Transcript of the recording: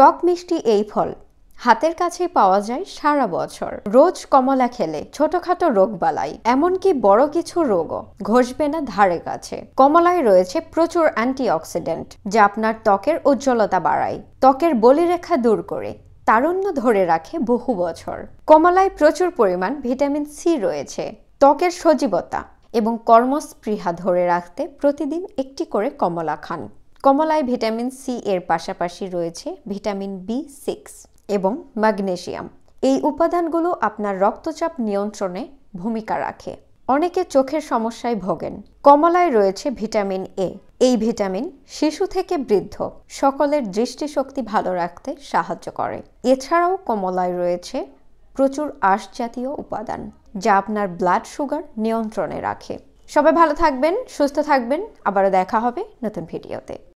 টক মিষ্টি এই ফল হাতের কাছে পাওয়া যায় সারা বছর রোজ কমলা খেলে ছোটখাটো রোগ বালাই এমনকি বড় কিছু রোগও ঘষবে না ধারে কাছে কমলায় রয়েছে প্রচুর অ্যান্টিঅক্সিডেন্ট যা আপনার ত্বকের উজ্জ্বলতা বাড়ায় ত্বকের বলিরেখা দূর করে তারুণ্য ধরে রাখে বহু বছর কমলায় প্রচুর পরিমাণ ভিটামিন সি রয়েছে ত্বকের সজীবতা এবং কর্মস্পৃহা ধরে রাখতে প্রতিদিন একটি করে কমলা খান কমলায় ভিটামিন সি এর পাশাপাশি রয়েছে ভিটামিন বি সিক্স এবং ম্যাগনেশিয়াম এই উপাদানগুলো আপনার রক্তচাপ নিয়ন্ত্রণে ভূমিকা রাখে অনেকে চোখের সমস্যায় ভোগেন কমলায় রয়েছে ভিটামিন এ এই ভিটামিন শিশু থেকে বৃদ্ধ সকলের দৃষ্টিশক্তি ভালো রাখতে সাহায্য করে এছাড়াও কমলায় রয়েছে প্রচুর আঁশ জাতীয় উপাদান যা আপনার ব্লাড সুগার নিয়ন্ত্রণে রাখে সবাই ভালো থাকবেন সুস্থ থাকবেন আবারও দেখা হবে নতুন ভিডিওতে